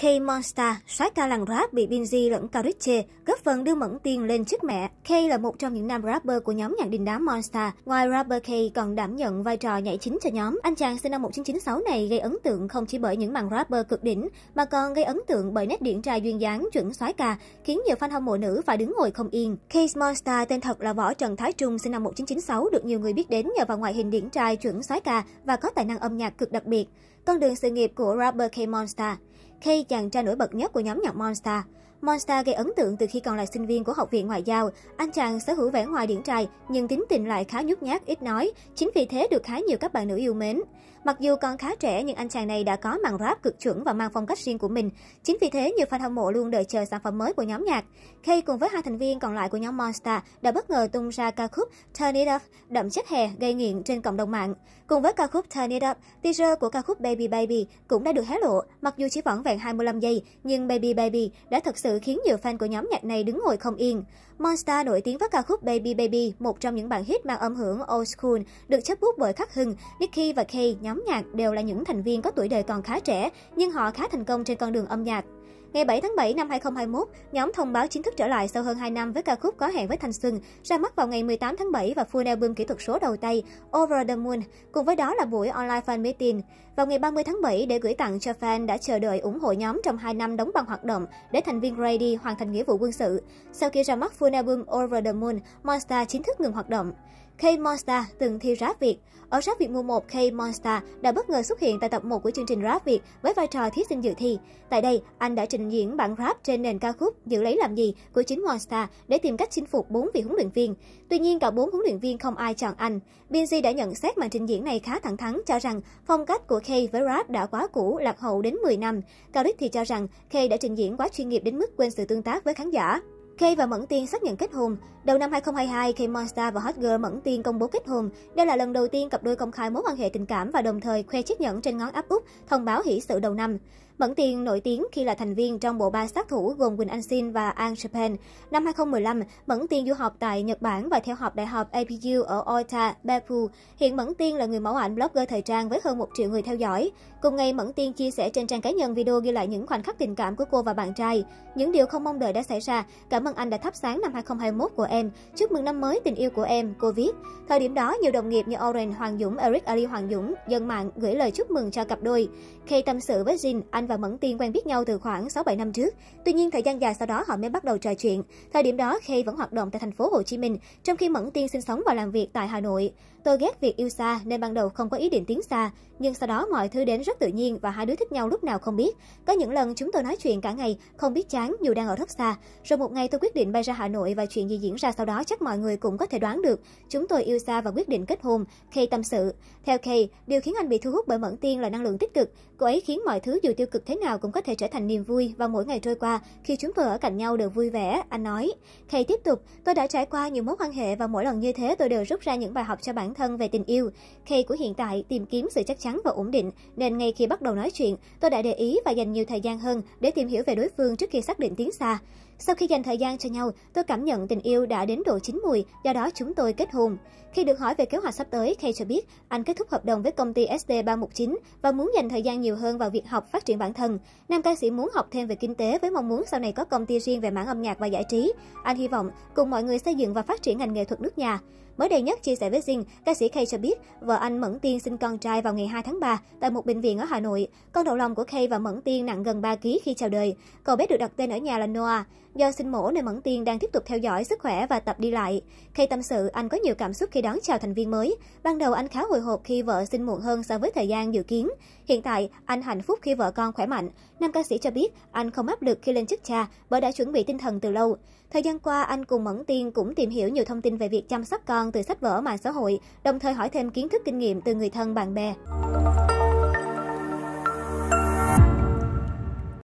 K-Monster soái ca làng rap bị Binz lẫn Carice góp phần đưa Mẫn tiền lên chức mẹ. K là một trong những nam rapper của nhóm nhạc đình đám Monster. Ngoài rapper K còn đảm nhận vai trò nhảy chính cho nhóm. Anh chàng sinh năm 1996 này gây ấn tượng không chỉ bởi những màn rapper cực đỉnh mà còn gây ấn tượng bởi nét điển trai duyên dáng chuẩn soái ca, khiến nhiều fan hâm mộ nữ phải đứng ngồi không yên. K Monster tên thật là Võ Trần Thái Trung sinh năm 1996 được nhiều người biết đến nhờ vào ngoại hình điển trai chuẩn soái ca và có tài năng âm nhạc cực đặc biệt. Con đường sự nghiệp của rapper K Monster Kay chàng trai nổi bật nhất của nhóm nhạc Monster. Monster gây ấn tượng từ khi còn là sinh viên của Học viện Ngoại giao. Anh chàng sở hữu vẻ ngoài điển trai, nhưng tính tình lại khá nhút nhát, ít nói. Chính vì thế được khá nhiều các bạn nữ yêu mến. Mặc dù còn khá trẻ, nhưng anh chàng này đã có màn rap cực chuẩn và mang phong cách riêng của mình. Chính vì thế, nhiều fan hâm mộ luôn đợi chờ sản phẩm mới của nhóm nhạc. Khi cùng với hai thành viên còn lại của nhóm Monster đã bất ngờ tung ra ca khúc Turn It Up, đậm chất hè, gây nghiện trên cộng đồng mạng. Cùng với ca khúc Turn It Up, teaser của ca khúc Baby Baby cũng đã được hé lộ. Mặc dù chỉ vỏn vẹn 25 giây, nhưng Baby Baby đã thực sự sự khiến nhiều fan của nhóm nhạc này đứng ngồi không yên. Monster nổi tiếng với ca khúc Baby Baby, một trong những bản hit mang âm hưởng old school, được chấp bút bởi Khắc Hưng, Nicky và Kay, nhóm nhạc đều là những thành viên có tuổi đời còn khá trẻ, nhưng họ khá thành công trên con đường âm nhạc. Ngày 7 tháng 7 năm 2021, nhóm thông báo chính thức trở lại sau hơn 2 năm với ca khúc Có hẹn với thanh xuân, ra mắt vào ngày 18 tháng 7 và full album kỹ thuật số đầu tay Over the Moon, cùng với đó là buổi online fan meeting. Vào ngày 30 tháng 7 để gửi tặng cho fan đã chờ đợi ủng hộ nhóm trong 2 năm đóng băng hoạt động để thành viên Grady hoàn thành nghĩa vụ quân sự. Sau khi ra mắt full album Over the Moon, Monster chính thức ngừng hoạt động. K-Monster từng thi rap Việt. Ở rap Việt mùa 1, K-Monster đã bất ngờ xuất hiện tại tập 1 của chương trình rap Việt với vai trò thí sinh dự thi. Tại đây, anh đã trình diễn bản rap trên nền ca khúc Giữ lấy làm gì của chính Monster để tìm cách chinh phục 4 vị huấn luyện viên. Tuy nhiên, cả 4 huấn luyện viên không ai chọn anh. Binz đã nhận xét màn trình diễn này khá thẳng thắn cho rằng phong cách của K với rap đã quá cũ, lạc hậu đến 10 năm. Cao Đức thì cho rằng K đã trình diễn quá chuyên nghiệp đến mức quên sự tương tác với khán giả. Kay và Mẫn Tiên xác nhận kết hôn. Đầu năm 2022, khi Monster và Hot Girl Mẫn Tiên công bố kết hôn, đây là lần đầu tiên cặp đôi công khai mối quan hệ tình cảm và đồng thời khoe chiếc nhẫn trên ngón áp út thông báo hỷ sự đầu năm. Mẫn Tiền nổi tiếng khi là thành viên trong bộ ba sát thủ gồm Quỳnh Anh Sin và An Japan. Năm 2015, Mẫn Tiên du học tại Nhật Bản và theo học đại học APU ở Oita, Beppu. Hiện Mẫn Tiên là người mẫu ảnh blogger thời trang với hơn 1 triệu người theo dõi. Cùng ngày, Mẫn Tiên chia sẻ trên trang cá nhân video ghi lại những khoảnh khắc tình cảm của cô và bạn trai. Những điều không mong đợi đã xảy ra. Cảm ơn anh đã thắp sáng năm 2021 của em. Chúc mừng năm mới tình yêu của em, cô viết. Thời điểm đó, nhiều đồng nghiệp như Oren Hoàng Dũng, Eric Ali Hoàng Dũng, dân mạng gửi lời chúc mừng cho cặp đôi. Khi tâm sự với Jin, anh và Mẫn Tiên quen biết nhau từ khoảng 6-7 năm trước. Tuy nhiên, thời gian dài sau đó họ mới bắt đầu trò chuyện. Thời điểm đó, Khê vẫn hoạt động tại thành phố Hồ Chí Minh, trong khi Mẫn Tiên sinh sống và làm việc tại Hà Nội. Tôi ghét việc yêu xa nên ban đầu không có ý định tiến xa, nhưng sau đó mọi thứ đến rất tự nhiên và hai đứa thích nhau lúc nào không biết. Có những lần chúng tôi nói chuyện cả ngày, không biết chán dù đang ở rất xa. Rồi một ngày tôi quyết định bay ra Hà Nội và chuyện gì diễn ra sau đó chắc mọi người cũng có thể đoán được. Chúng tôi yêu xa và quyết định kết hôn, Khê tâm sự. Theo Khê, điều khiến anh bị thu hút bởi Mẫn Tiên là năng lượng tích cực. Cô ấy khiến mọi thứ dù tiêu cực cực thế nào cũng có thể trở thành niềm vui và mỗi ngày trôi qua khi chúng tôi ở cạnh nhau đều vui vẻ, anh nói. Kay tiếp tục, tôi đã trải qua nhiều mối quan hệ và mỗi lần như thế tôi đều rút ra những bài học cho bản thân về tình yêu. Kay của hiện tại tìm kiếm sự chắc chắn và ổn định, nên ngay khi bắt đầu nói chuyện, tôi đã để ý và dành nhiều thời gian hơn để tìm hiểu về đối phương trước khi xác định tiến xa. Sau khi dành thời gian cho nhau, tôi cảm nhận tình yêu đã đến độ chín mùi, do đó chúng tôi kết hôn. Khi được hỏi về kế hoạch sắp tới, Kay cho biết anh kết thúc hợp đồng với công ty SD319 và muốn dành thời gian nhiều hơn vào việc học phát triển bản thân. Nam ca sĩ muốn học thêm về kinh tế với mong muốn sau này có công ty riêng về mảng âm nhạc và giải trí. Anh hy vọng cùng mọi người xây dựng và phát triển ngành nghệ thuật nước nhà. Mới đây nhất chia sẻ với Zing, ca sĩ Kay cho biết vợ anh Mẫn Tiên sinh con trai vào ngày 2 tháng 3 tại một bệnh viện ở Hà Nội. Con đầu lòng của Kay và Mẫn Tiên nặng gần 3 kg khi chào đời. Cậu bé được đặt tên ở nhà là Noah. Do sinh mổ nên Mẫn Tiên đang tiếp tục theo dõi sức khỏe và tập đi lại. Kay tâm sự anh có nhiều cảm xúc khi đón chào thành viên mới. Ban đầu anh khá hồi hộp khi vợ sinh muộn hơn so với thời gian dự kiến. Hiện tại, anh hạnh phúc khi vợ con khỏe mạnh. Nam ca sĩ cho biết anh không áp lực khi lên chức cha bởi đã chuẩn bị tinh thần từ lâu. Thời gian qua, anh cùng Mẫn Tiên cũng tìm hiểu nhiều thông tin về việc chăm sóc con từ sách vở mạng xã hội, đồng thời hỏi thêm kiến thức kinh nghiệm từ người thân bạn bè.